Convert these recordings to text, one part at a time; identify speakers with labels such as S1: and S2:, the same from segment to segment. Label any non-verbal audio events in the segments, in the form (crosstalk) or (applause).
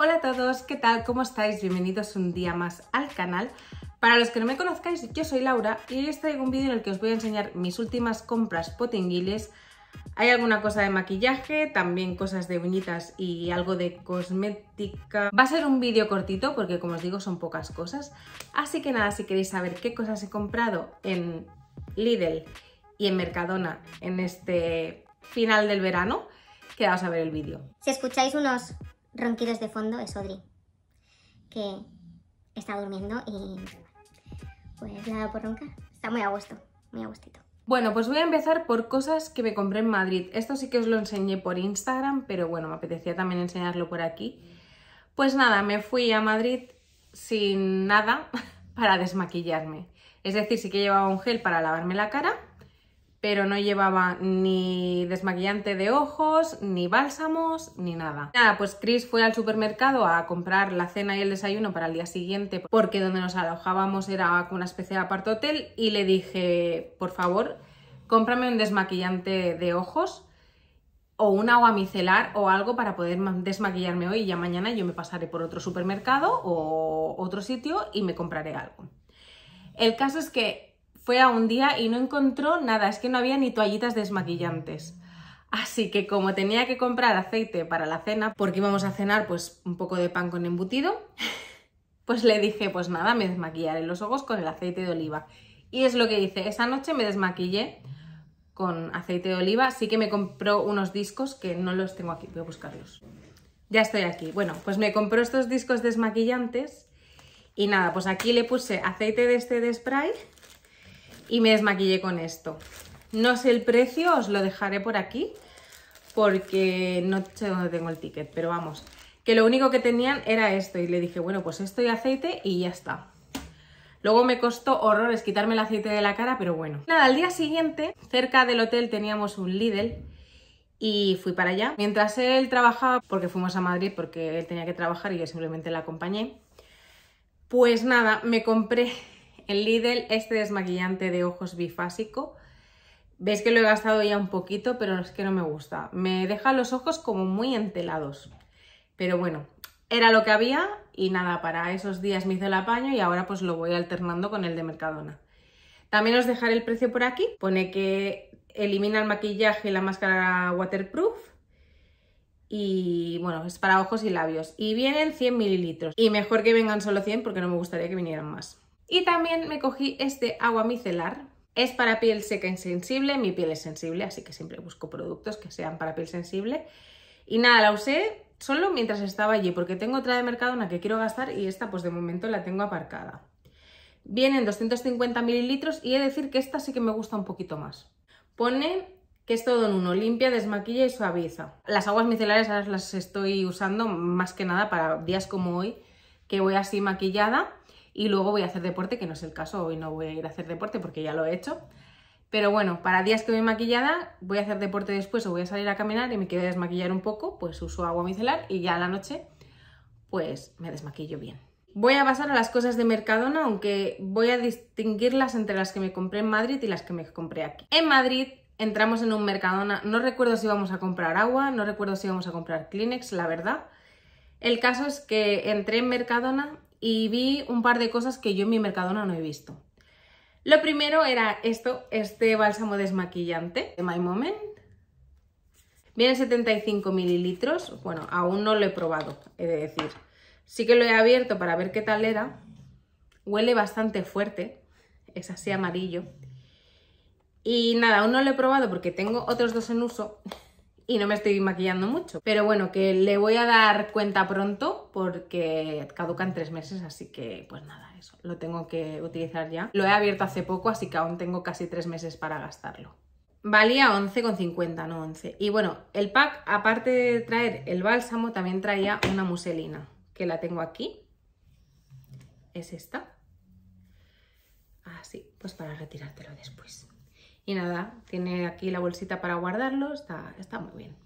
S1: Hola a todos, ¿qué tal? ¿Cómo estáis? Bienvenidos un día más al canal. Para los que no me conozcáis, yo soy Laura y hoy os traigo un vídeo en el que os voy a enseñar mis últimas compras potinguiles. Hay alguna cosa de maquillaje, también cosas de uñitas y algo de cosmética. Va a ser un vídeo cortito porque como os digo son pocas cosas. Así que nada, si queréis saber qué cosas he comprado en Lidl y en Mercadona en este final del verano, quedaos a ver el vídeo. Si escucháis unos ronquidos de fondo es Odri, que está durmiendo y pues nada por roncar. Está muy a gusto, muy a gustito. Bueno, pues voy a empezar por cosas que me compré en Madrid. Esto sí que os lo enseñé por Instagram, pero bueno, me apetecía también enseñarlo por aquí. Pues nada, me fui a Madrid sin nada (laughs) para desmaquillarme. Es decir, sí que llevaba un gel para lavarme la cara, pero no llevaba ni desmaquillante de ojos, ni bálsamos, ni nada. Nada, pues Chris fue al supermercado a comprar la cena y el desayuno para el día siguiente porque donde nos alojábamos era con una especie de apart hotel y le dije, por favor, cómprame un desmaquillante de ojos o un agua micelar o algo para poder desmaquillarme hoy y ya mañana yo me pasaré por otro supermercado o otro sitio y me compraré algo. El caso es que fue a un día y no encontró nada, es que no había ni toallitas desmaquillantes. Así que como tenía que comprar aceite para la cena, porque íbamos a cenar pues un poco de pan con embutido, (laughs) pues le dije, pues nada, me desmaquillaré los ojos con el aceite de oliva. Y es lo que hice, esa noche me desmaquillé con aceite de oliva, sí que me compró unos discos que no los tengo aquí, voy a buscarlos. Ya estoy aquí. Bueno, pues me compró estos discos desmaquillantes y nada, pues aquí le puse aceite de este de spray y me desmaquillé con esto. No sé el precio, os lo dejaré por aquí porque no sé dónde tengo el ticket, pero vamos, que lo único que tenían era esto y le dije, bueno, pues esto y aceite y ya está. Luego me costó horrores quitarme el aceite de la cara, pero bueno. Nada, al día siguiente, cerca del hotel teníamos un Lidl y fui para allá. Mientras él trabajaba, porque fuimos a Madrid porque él tenía que trabajar y yo simplemente la acompañé, pues nada, me compré el Lidl este desmaquillante de ojos bifásico. Veis que lo he gastado ya un poquito, pero es que no me gusta. Me deja los ojos como muy entelados. Pero bueno, era lo que había y nada, para esos días me hice el apaño y ahora pues lo voy alternando con el de Mercadona. También os dejaré el precio por aquí. Pone que elimina el maquillaje y la máscara waterproof. Y bueno, es para ojos y labios. Y vienen 100 mililitros. Y mejor que vengan solo 100 porque no me gustaría que vinieran más. Y también me cogí este agua micelar. Es para piel seca e insensible, mi piel es sensible, así que siempre busco productos que sean para piel sensible. Y nada, la usé solo mientras estaba allí, porque tengo otra de mercado una que quiero gastar y esta pues de momento la tengo aparcada. Vienen 250 mililitros y he de decir que esta sí que me gusta un poquito más. Pone que es todo en uno, limpia, desmaquilla y suaviza. Las aguas micelares ahora las estoy usando más que nada para días como hoy, que voy así maquillada y luego voy a hacer deporte, que no es el caso, hoy no voy a ir a hacer deporte porque ya lo he hecho. Pero bueno, para días que voy maquillada, voy a hacer deporte después o voy a salir a caminar y me quiero desmaquillar un poco, pues uso agua micelar y ya a la noche pues me desmaquillo bien. Voy a pasar a las cosas de Mercadona, aunque voy a distinguirlas entre las que me compré en Madrid y las que me compré aquí. En Madrid entramos en un Mercadona, no recuerdo si íbamos a comprar agua, no recuerdo si íbamos a comprar Kleenex, la verdad. El caso es que entré en Mercadona y vi un par de cosas que yo en mi Mercadona no he visto. Lo primero era esto, este bálsamo desmaquillante de My Moment. Viene 75 mililitros, bueno, aún no lo he probado, he de decir. Sí que lo he abierto para ver qué tal era. Huele bastante fuerte, es así amarillo. Y nada, aún no lo he probado porque tengo otros dos en uso y no me estoy maquillando mucho. Pero bueno, que le voy a dar cuenta pronto porque caducan tres meses, así que pues nada, eso, lo tengo que utilizar ya. Lo he abierto hace poco, así que aún tengo casi tres meses para gastarlo. Valía 11,50, no 11. Y bueno, el pack, aparte de traer el bálsamo, también traía una muselina, que la tengo aquí. Es esta. Así, pues para retirártelo después. Y nada, tiene aquí la bolsita para guardarlo, está, está muy bien.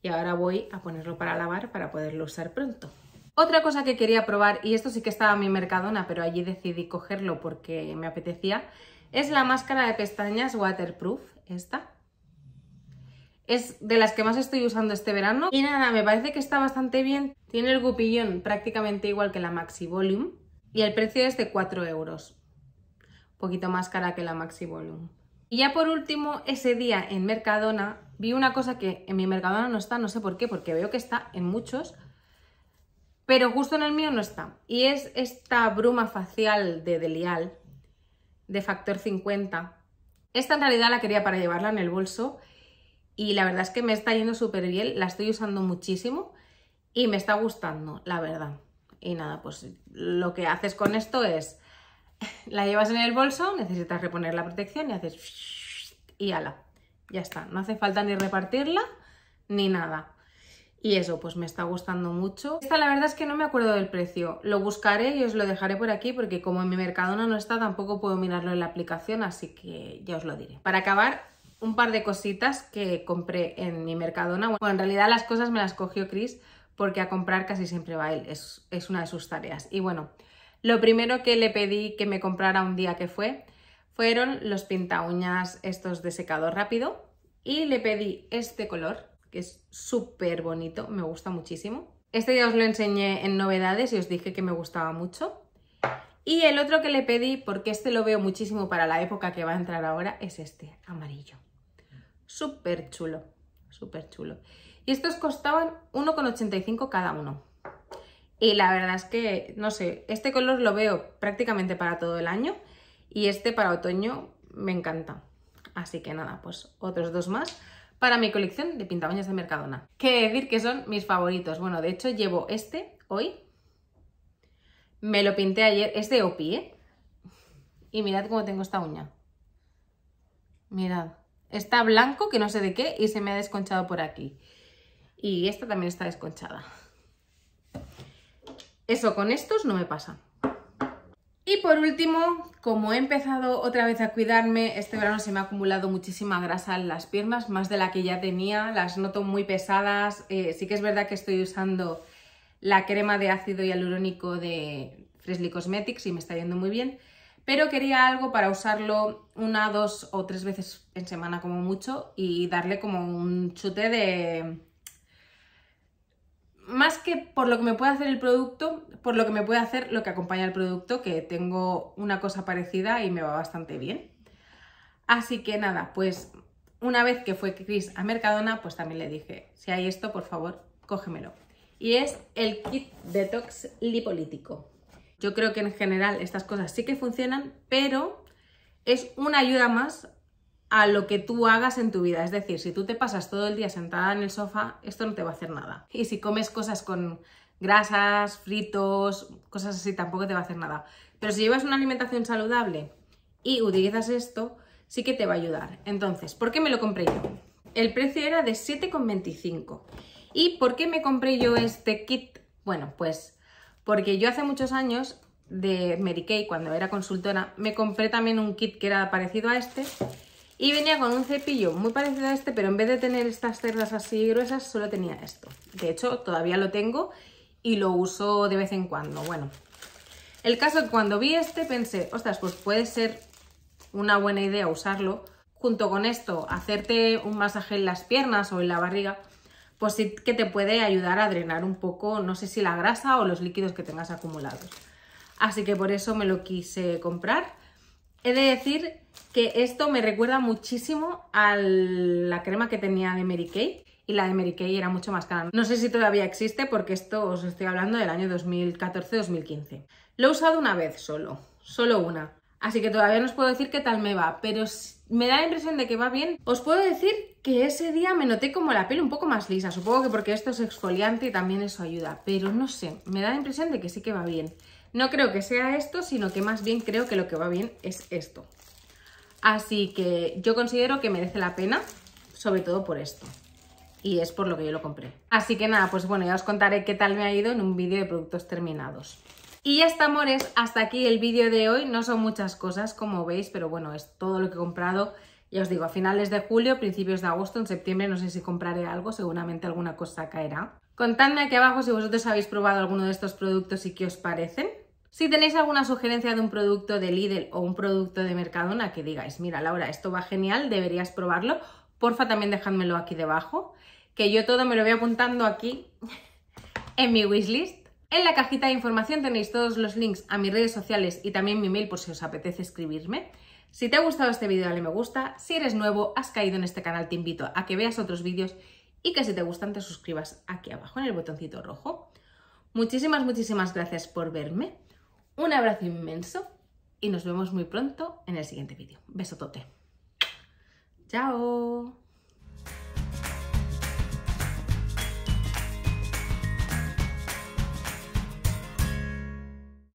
S1: Y ahora voy a ponerlo para lavar para poderlo usar pronto. Otra cosa que quería probar, y esto sí que estaba en mi Mercadona, pero allí decidí cogerlo porque me apetecía, es la máscara de pestañas waterproof, esta. Es de las que más estoy usando este verano. Y nada, me parece que está bastante bien. Tiene el gupillón prácticamente igual que la Maxi Volume. Y el precio es de 4 euros. Un poquito más cara que la Maxi Volume. Y ya por último, ese día en Mercadona, vi una cosa que en mi Mercadona no está, no sé por qué, porque veo que está en muchos, pero justo en el mío no está. Y es esta bruma facial de Delial, de factor 50. Esta en realidad la quería para llevarla en el bolso y la verdad es que me está yendo súper bien, la estoy usando muchísimo y me está gustando, la verdad. Y nada, pues lo que haces con esto es, (laughs) la llevas en el bolso, necesitas reponer la protección y haces (laughs) y ala, ya está, no hace falta ni repartirla ni nada. Y eso, pues me está gustando mucho. Esta la verdad es que no me acuerdo del precio. Lo buscaré y os lo dejaré por aquí porque como en mi Mercadona no está, tampoco puedo mirarlo en la aplicación, así que ya os lo diré. Para acabar, un par de cositas que compré en mi Mercadona. Bueno, en realidad las cosas me las cogió Chris porque a comprar casi siempre va él, es, es una de sus tareas. Y bueno, lo primero que le pedí que me comprara un día que fue fueron los pinta uñas estos de secador rápido y le pedí este color que es súper bonito, me gusta muchísimo. Este ya os lo enseñé en novedades y os dije que me gustaba mucho. Y el otro que le pedí, porque este lo veo muchísimo para la época que va a entrar ahora, es este, amarillo. Súper chulo, súper chulo. Y estos costaban 1,85 cada uno. Y la verdad es que, no sé, este color lo veo prácticamente para todo el año y este para otoño me encanta. Así que nada, pues otros dos más para mi colección de uñas de Mercadona. ¿Qué decir que son mis favoritos. Bueno, de hecho llevo este hoy. Me lo pinté ayer. Es de Opi, ¿eh? Y mirad cómo tengo esta uña. Mirad. Está blanco, que no sé de qué, y se me ha desconchado por aquí. Y esta también está desconchada. Eso con estos no me pasa. Y por último, como he empezado otra vez a cuidarme, este verano se me ha acumulado muchísima grasa en las piernas, más de la que ya tenía, las noto muy pesadas. Eh, sí que es verdad que estoy usando la crema de ácido hialurónico de Freshly Cosmetics y me está yendo muy bien, pero quería algo para usarlo una, dos o tres veces en semana como mucho y darle como un chute de más que por lo que me puede hacer el producto, por lo que me puede hacer lo que acompaña el producto, que tengo una cosa parecida y me va bastante bien. Así que nada, pues una vez que fue Chris a Mercadona, pues también le dije, si hay esto, por favor, cógemelo. Y es el kit detox lipolítico. Yo creo que en general estas cosas sí que funcionan, pero es una ayuda más a lo que tú hagas en tu vida. Es decir, si tú te pasas todo el día sentada en el sofá, esto no te va a hacer nada. Y si comes cosas con grasas, fritos, cosas así, tampoco te va a hacer nada. Pero si llevas una alimentación saludable y utilizas esto, sí que te va a ayudar. Entonces, ¿por qué me lo compré yo? El precio era de 7,25. ¿Y por qué me compré yo este kit? Bueno, pues porque yo hace muchos años de Mary Kay, cuando era consultora, me compré también un kit que era parecido a este y venía con un cepillo muy parecido a este, pero en vez de tener estas cerdas así gruesas, solo tenía esto. De hecho, todavía lo tengo y lo uso de vez en cuando. Bueno, el caso es que cuando vi este pensé, ostras, pues puede ser una buena idea usarlo. Junto con esto, hacerte un masaje en las piernas o en la barriga, pues sí que te puede ayudar a drenar un poco, no sé si la grasa o los líquidos que tengas acumulados. Así que por eso me lo quise comprar. He de decir que esto me recuerda muchísimo a la crema que tenía de Mary Kay y la de Mary Kay era mucho más cara. No sé si todavía existe porque esto os estoy hablando del año 2014-2015. Lo he usado una vez solo, solo una. Así que todavía no os puedo decir qué tal me va, pero me da la impresión de que va bien. Os puedo decir que ese día me noté como la piel un poco más lisa, supongo que porque esto es exfoliante y también eso ayuda, pero no sé, me da la impresión de que sí que va bien. No creo que sea esto, sino que más bien creo que lo que va bien es esto. Así que yo considero que merece la pena, sobre todo por esto. Y es por lo que yo lo compré. Así que nada, pues bueno, ya os contaré qué tal me ha ido en un vídeo de productos terminados. Y ya está, amores, hasta aquí el vídeo de hoy. No son muchas cosas, como veis, pero bueno, es todo lo que he comprado. Ya os digo, a finales de julio, principios de agosto, en septiembre no sé si compraré algo, seguramente alguna cosa caerá. Contadme aquí abajo si vosotros habéis probado alguno de estos productos y qué os parecen. Si tenéis alguna sugerencia de un producto de Lidl o un producto de Mercadona que digáis, mira Laura, esto va genial, deberías probarlo, porfa también dejádmelo aquí debajo, que yo todo me lo voy apuntando aquí (laughs) en mi wishlist. En la cajita de información tenéis todos los links a mis redes sociales y también mi mail por si os apetece escribirme. Si te ha gustado este vídeo dale me gusta, si eres nuevo, has caído en este canal, te invito a que veas otros vídeos y que si te gustan te suscribas aquí abajo en el botoncito rojo. Muchísimas, muchísimas gracias por verme. Un abrazo inmenso y nos vemos muy pronto en el siguiente vídeo. Besotote. ¡Chao!